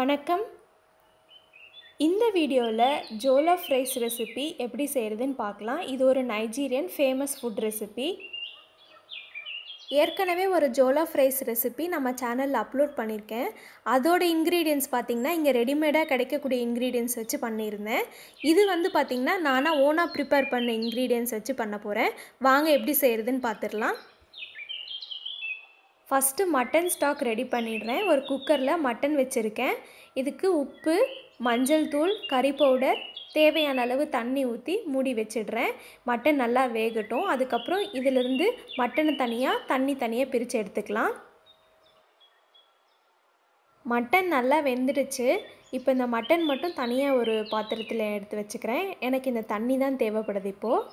வணக்கம் இந்த வீடியோவில் ஜோலாஃப் ரைஸ் ரெசிபி எப்படி செய்கிறதுன்னு பார்க்கலாம் இது ஒரு நைஜீரியன் ஃபேமஸ் ஃபுட் ரெசிபி ஏற்கனவே ஒரு ஜோலாஃப் ரைஸ் ரெசிபி நம்ம சேனலில் அப்லோட் பண்ணியிருக்கேன் அதோட இன்க்ரீடியன்ஸ் பார்த்திங்கன்னா இங்கே ரெடிமேடாக கிடைக்கக்கூடிய இன்க்ரீடியன்ஸ் வச்சு பண்ணியிருந்தேன் இது வந்து பார்த்திங்கன்னா நானாக ஓனாக ப்ரிப்பேர் பண்ண இன்க்ரீடியன்ஸ் வச்சு பண்ண போகிறேன் வாங்க எப்படி செய்கிறதுன்னு பார்த்துடலாம் ஃபஸ்ட்டு மட்டன் ஸ்டாக் ரெடி பண்ணிடுறேன் ஒரு குக்கரில் மட்டன் வச்சுருக்கேன் இதுக்கு உப்பு மஞ்சள் தூள் கறி பவுடர் தேவையான அளவு தண்ணி ஊற்றி மூடி வச்சிடுறேன் மட்டன் நல்லா வேகட்டும் அதுக்கப்புறம் இதிலிருந்து மட்டனை தனியாக தண்ணி தனியாக பிரித்து எடுத்துக்கலாம் மட்டன் நல்லா வெந்துடுச்சு இப்போ இந்த மட்டன் மட்டும் தனியாக ஒரு பாத்திரத்தில் எடுத்து வச்சுக்கிறேன் எனக்கு இந்த தண்ணி தான் தேவைப்படுது இப்போது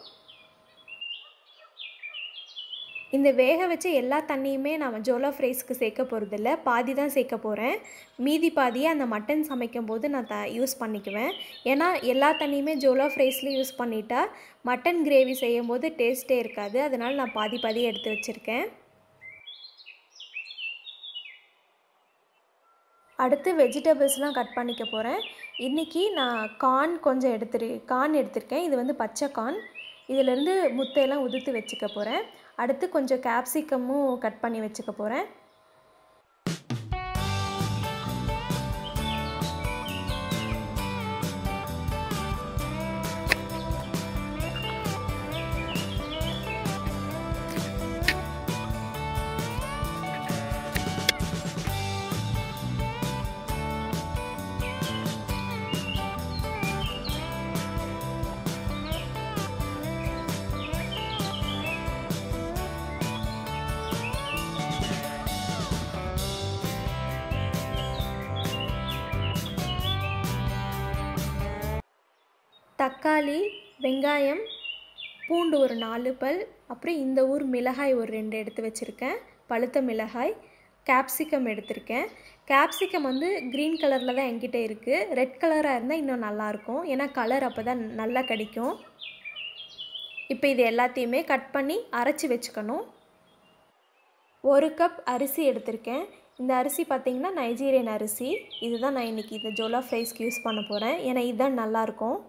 இந்த வேக வச்ச எல்லா தண்ணியுமே நான் ஜோலா ரைஸ்க்கு சேர்க்க போகிறதில்ல பாதி தான் சேர்க்க போகிறேன் மீதி பாதியை அந்த மட்டன் சமைக்கும் போது நான் த யூஸ் பண்ணிக்குவேன் ஏன்னா எல்லா தண்ணியுமே ஜோலா ரைஸ்லேயும் யூஸ் பண்ணிட்டா மட்டன் கிரேவி செய்யும் போது டேஸ்ட்டே இருக்காது அதனால் நான் பாதி பாதி எடுத்து வச்சுருக்கேன் அடுத்து வெஜிடபிள்ஸ்லாம் கட் பண்ணிக்க போகிறேன் இன்றைக்கி நான் கார்ன் கொஞ்சம் எடுத்துரு கார்ன் எடுத்திருக்கேன் இது வந்து பச்சை கார்ன் இதிலேருந்து முத்தையெல்லாம் உதிர்த்து வச்சுக்க போகிறேன் அடுத்து கொஞ்சம் கேப்சிக்கமும் கட் பண்ணி வச்சுக்க போகிறேன் தக்காளி வெங்காயம் பூண்டு ஒரு நாலு பல் அப்புறம் இந்த ஊர் மிளகாய் ஒரு ரெண்டு எடுத்து வச்சுருக்கேன் பழுத்த மிளகாய் கேப்சிகம் எடுத்திருக்கேன் கேப்சிகம் வந்து க்ரீன் கலரில் தான் என்கிட்ட இருக்குது ரெட் கலராக இருந்தால் இன்னும் நல்லாயிருக்கும் ஏன்னா கலர் அப்போ தான் நல்லா கிடைக்கும் இப்போ இது எல்லாத்தையுமே கட் பண்ணி அரைச்சி வச்சுக்கணும் ஒரு கப் அரிசி எடுத்திருக்கேன் இந்த அரிசி பார்த்திங்கன்னா நைஜீரியன் அரிசி இதுதான் நான் இன்றைக்கி இந்த ஜோலா ஃப்ரைஸ்க்கு யூஸ் பண்ண போகிறேன் ஏன்னா இதுதான் நல்லாயிருக்கும்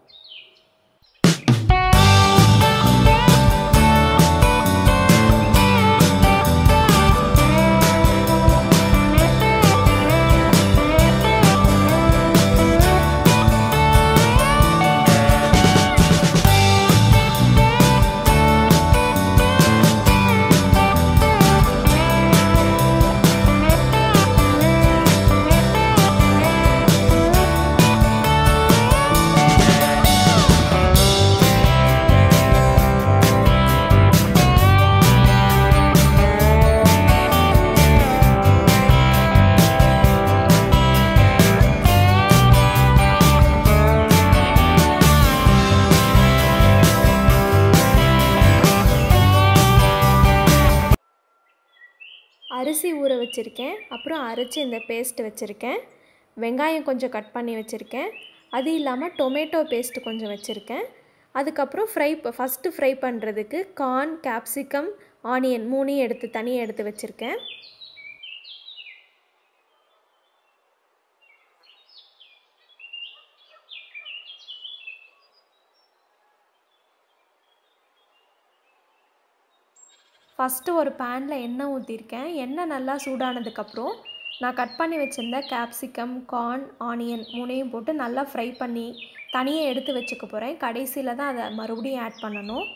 வச்சுருக்கேன் அப்புறம் அரைச்சி இந்த பேஸ்ட் வச்சுருக்கேன் வெங்காயம் கொஞ்சம் கட் பண்ணி வச்சுருக்கேன் அது இல்லாமல் டொமேட்டோ பேஸ்ட்டு கொஞ்சம் வச்சுருக்கேன் அதுக்கப்புறம் ஃப்ரை ஃபஸ்ட்டு ஃப்ரை பண்ணுறதுக்கு கார்ன் கேப்சிகம் ஆனியன் மூணையும் எடுத்து தனியாக எடுத்து வச்சுருக்கேன் ஃபஸ்ட்டு ஒரு பேனில் எண்ணெய் ஊற்றிருக்கேன் எண்ணெய் நல்லா சூடானதுக்கப்புறம் நான் கட் பண்ணி வச்சுருந்த கேப்சிகம் கார்ன் ஆனியன் மூணையும் போட்டு நல்லா ஃப்ரை பண்ணி தனியாக எடுத்து வச்சுக்க போகிறேன் கடைசியில் தான் அதை மறுபடியும் ஆட் பண்ணணும்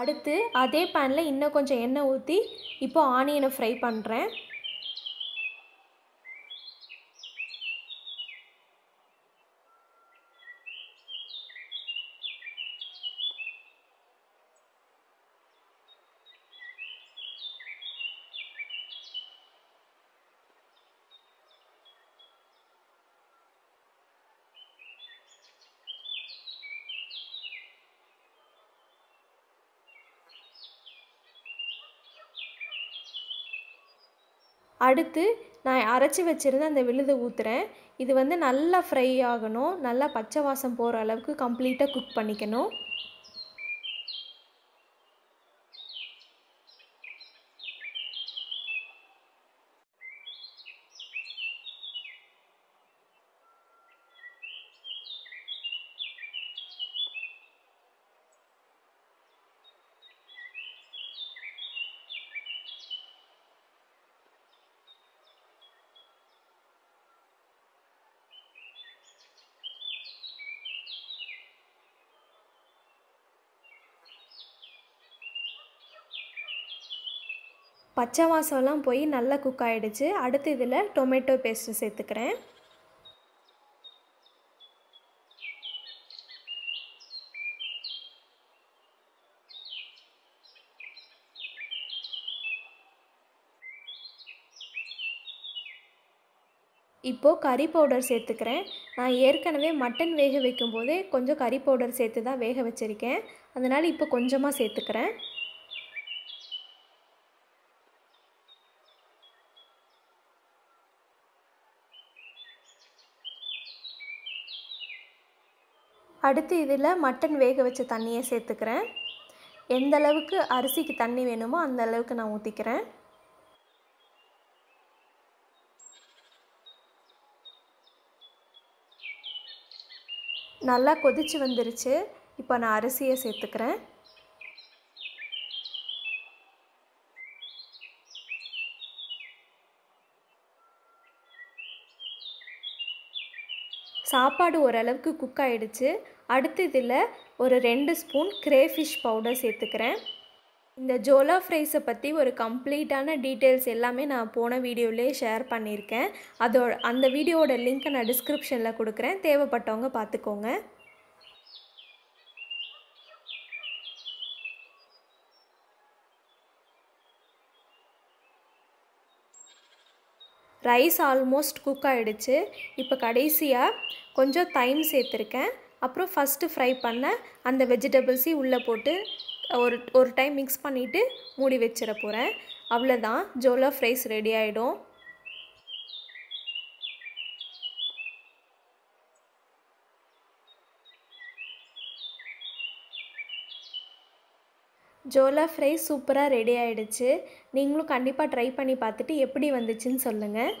அடுத்து அதே பேனில் இன்னும் கொஞ்சம் எண்ணெய் ஊற்றி இப்போது ஆனியனை ஃப்ரை பண்ணுறேன் அடுத்து நான் அரைச்சி வச்சுருந்த அந்த விழுதை ஊற்றுறேன் இது வந்து நல்லா ஃப்ரை ஆகணும் நல்லா பச்சை வாசம் போகிற அளவுக்கு கம்ப்ளீட்டாக குக் பண்ணிக்கணும் பச்சை வாசம்லாம் போய் நல்லா குக் ஆகிடுச்சு அடுத்து இதில் டொமேட்டோ பேஸ்ட்டு சேர்த்துக்கிறேன் இப்போது கறி பவுடர் சேர்த்துக்கிறேன் நான் ஏற்கனவே மட்டன் வேக வைக்கும்போதே கொஞ்சம் கறி பவுடர் சேர்த்து தான் வேக வச்சுருக்கேன் அதனால் இப்போ கொஞ்சமாக சேர்த்துக்கிறேன் அடுத்து இதில் மட்டன் வேக வச்ச தண்ணியை சேர்த்துக்கிறேன் எந்த அளவுக்கு அரிசிக்கு தண்ணி வேணுமோ அந்த அளவுக்கு நான் ஊற்றிக்கிறேன் நல்லா கொதித்து வந்துருச்சு இப்போ நான் அரிசியை சேர்த்துக்கிறேன் சாப்பாடு ஓரளவுக்கு குக் ஆகிடுச்சு அடுத்து இதில் ஒரு ரெண்டு ஸ்பூன் க்ரேஃபிஷ் பவுடர் சேர்த்துக்கிறேன் இந்த ஜோலா ஃப்ரைஸை பற்றி ஒரு கம்ப்ளீட்டான டீட்டெயில்ஸ் எல்லாமே நான் போன வீடியோவிலே ஷேர் பண்ணியிருக்கேன் அதோட அந்த வீடியோவோட லிங்க்கை நான் டிஸ்கிரிப்ஷனில் கொடுக்குறேன் தேவைப்பட்டவங்க பார்த்துக்கோங்க ரைஸ் ஆல்மோஸ்ட் குக் ஆகிடுச்சு இப்போ கடைசியாக கொஞ்சம் தைம் சேர்த்துருக்கேன் அப்புறம் ஃபஸ்ட்டு ஃப்ரை பண்ண அந்த வெஜிடபிள்ஸையும் உள்ளே போட்டு ஒரு ஒரு டைம் மிக்ஸ் பண்ணிவிட்டு மூடி வச்சிட போகிறேன் அவ்வளோதான் ஜோலோ ஃப்ரைஸ் ரெடி ஆகிடும் ஜோலா ஃப்ரை சூப்பராக ரெடி ஆகிடுச்சு நீங்களும் கண்டிப்பாக ட்ரை பண்ணி பார்த்துட்டு எப்படி வந்துச்சுன்னு சொல்லுங்கள்